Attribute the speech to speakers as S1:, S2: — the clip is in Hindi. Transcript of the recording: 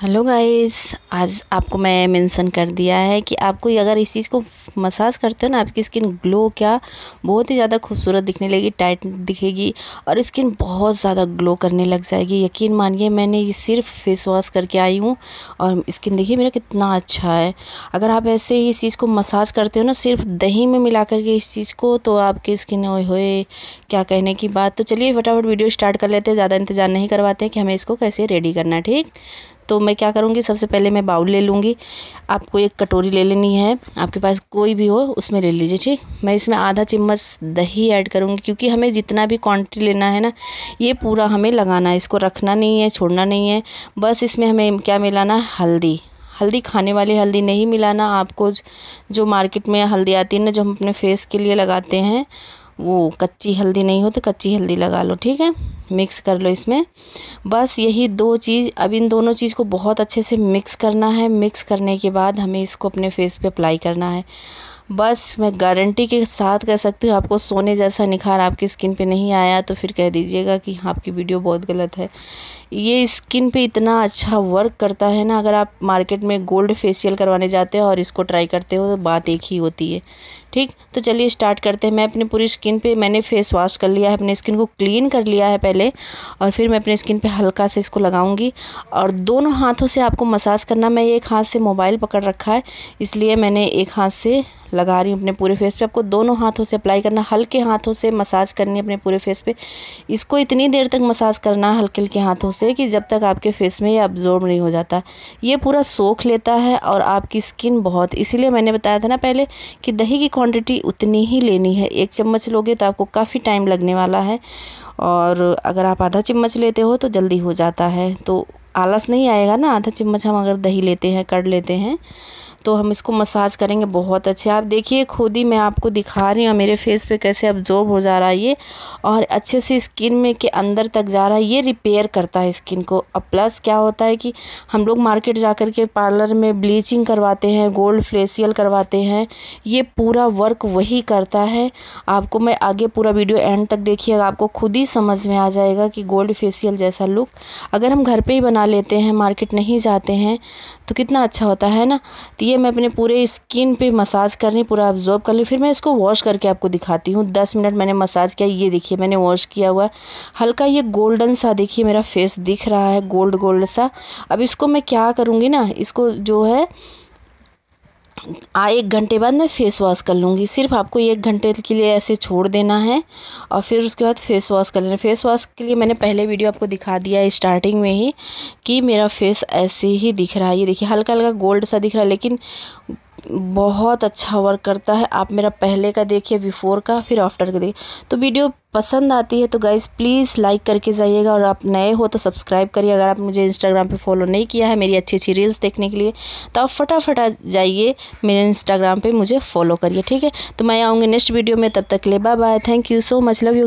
S1: हेलो गाइस आज आपको मैं मेंशन कर दिया है कि आपको अगर इस चीज़ को मसाज करते हो ना आपकी स्किन ग्लो क्या बहुत ही ज़्यादा खूबसूरत दिखने लगेगी टाइट दिखेगी और स्किन बहुत ज़्यादा ग्लो करने लग जाएगी यकीन मानिए मैंने ये सिर्फ फेस वॉश करके आई हूँ और स्किन देखिए मेरा कितना अच्छा है अगर आप ऐसे ही इस चीज़ को मसाज करते हो ना सिर्फ दही में मिला करके इस चीज़ को तो आपकी स्किन ओए होए क्या कहने की बात तो चलिए फटाफट वीडियो स्टार्ट कर लेते हैं ज़्यादा इंतज़ार नहीं करवाते कि हमें इसको कैसे रेडी करना ठीक तो मैं क्या करूँगी सबसे पहले मैं बाउल ले लूँगी आपको एक कटोरी ले लेनी है आपके पास कोई भी हो उसमें ले लीजिए ठीक मैं इसमें आधा चम्मच दही ऐड करूँगी क्योंकि हमें जितना भी क्वांटिटी लेना है ना ये पूरा हमें लगाना है इसको रखना नहीं है छोड़ना नहीं है बस इसमें हमें क्या मिलाना है हल्दी हल्दी खाने वाली हल्दी नहीं मिलाना आपको जो मार्केट में हल्दी आती है ना जो हम अपने फेस के लिए लगाते हैं वो कच्ची हल्दी नहीं हो तो कच्ची हल्दी लगा लो ठीक है मिक्स कर लो इसमें बस यही दो चीज़ अब इन दोनों चीज़ को बहुत अच्छे से मिक्स करना है मिक्स करने के बाद हमें इसको अपने फेस पे अप्लाई करना है बस मैं गारंटी के साथ कह सकती हूँ आपको सोने जैसा निखार आपकी स्किन पे नहीं आया तो फिर कह दीजिएगा कि हाँ, आपकी वीडियो बहुत गलत है ये स्किन पे इतना अच्छा वर्क करता है ना अगर आप मार्केट में गोल्ड फेशियल करवाने जाते हो और इसको ट्राई करते हो तो बात एक ही होती है ठीक तो चलिए स्टार्ट करते हैं मैं अपनी पूरी स्किन पर मैंने फेस वॉश कर लिया है अपने स्किन को क्लीन कर लिया है पहले पहले और फिर मैं अपने स्किन पे हल्का से इसको लगाऊंगी और दोनों हाथों से आपको मसाज करना मैं एक हाथ से मोबाइल पकड़ रखा है इसलिए मैंने एक हाथ से लगा रही हूँ अपने पूरे फेस पे आपको दोनों हाथों से अप्लाई करना हल्के हाथों से मसाज करनी अपने पूरे फेस पे इसको इतनी देर तक मसाज करना हल्के हल्के हाथों से कि जब तक आपके फेस में ये अब्जॉर्ब नहीं हो जाता ये पूरा सोख लेता है और आपकी स्किन बहुत इसीलिए मैंने बताया था ना पहले कि दही की क्वान्टिटी उतनी ही लेनी है एक चम्मच लोगे तो आपको काफ़ी टाइम लगने वाला है और अगर आप आधा चम्मच लेते हो तो जल्दी हो जाता है तो आलस नहीं आएगा ना आधा चम्मच हम अगर दही लेते हैं कर लेते हैं तो हम इसको मसाज करेंगे बहुत अच्छे आप देखिए खुद ही मैं आपको दिखा रही हूँ मेरे फेस पे कैसे अब्जॉर्ब हो जा रहा है ये और अच्छे से स्किन में के अंदर तक जा रहा है ये रिपेयर करता है स्किन को अब प्लस क्या होता है कि हम लोग मार्केट जा कर के पार्लर में ब्लीचिंग करवाते हैं गोल्ड फेसियल करवाते हैं ये पूरा वर्क वही करता है आपको मैं आगे पूरा वीडियो एंड तक देखिएगा आपको खुद ही समझ में आ जाएगा कि गोल्ड फेसियल जैसा लुक अगर हम घर पर ही बना लेते हैं मार्केट नहीं जाते हैं तो कितना अच्छा होता है ना तो ये मैं अपने पूरे स्किन पे मसाज कर रही पूरा ऑब्जॉर्व कर ली फिर मैं इसको वॉश करके आपको दिखाती हूँ दस मिनट मैंने मसाज किया ये देखिए मैंने वॉश किया हुआ हल्का ये गोल्डन सा देखिए मेरा फेस दिख रहा है गोल्ड गोल्ड सा अब इसको मैं क्या करूँगी ना इसको जो है एक घंटे बाद मैं फ़ेस वॉश कर लूँगी सिर्फ आपको एक घंटे के लिए ऐसे छोड़ देना है और फिर उसके बाद फ़ेस वॉश कर लेना फ़ेस वॉश के लिए मैंने पहले वीडियो आपको दिखा दिया है स्टार्टिंग में ही कि मेरा फेस ऐसे ही दिख रहा है ये देखिए हल्का हल्का गोल्ड सा दिख रहा है लेकिन बहुत अच्छा वर्क करता है आप मेरा पहले का देखिए बिफ़ोर का फिर आफ्टर का देखिए तो वीडियो पसंद आती है तो गाइज़ प्लीज़ लाइक करके जाइएगा और आप नए हो तो सब्सक्राइब करिए अगर आप मुझे इंस्टाग्राम पे फॉलो नहीं किया है मेरी अच्छी अच्छी रील्स देखने के लिए तो आप फटाफट जाइए मेरे इंस्टाग्राम पर मुझे फॉलो करिए ठीक है तो मैं आऊँगी नेक्स्ट वीडियो में तब तक के लिए bye bye thank you so much love you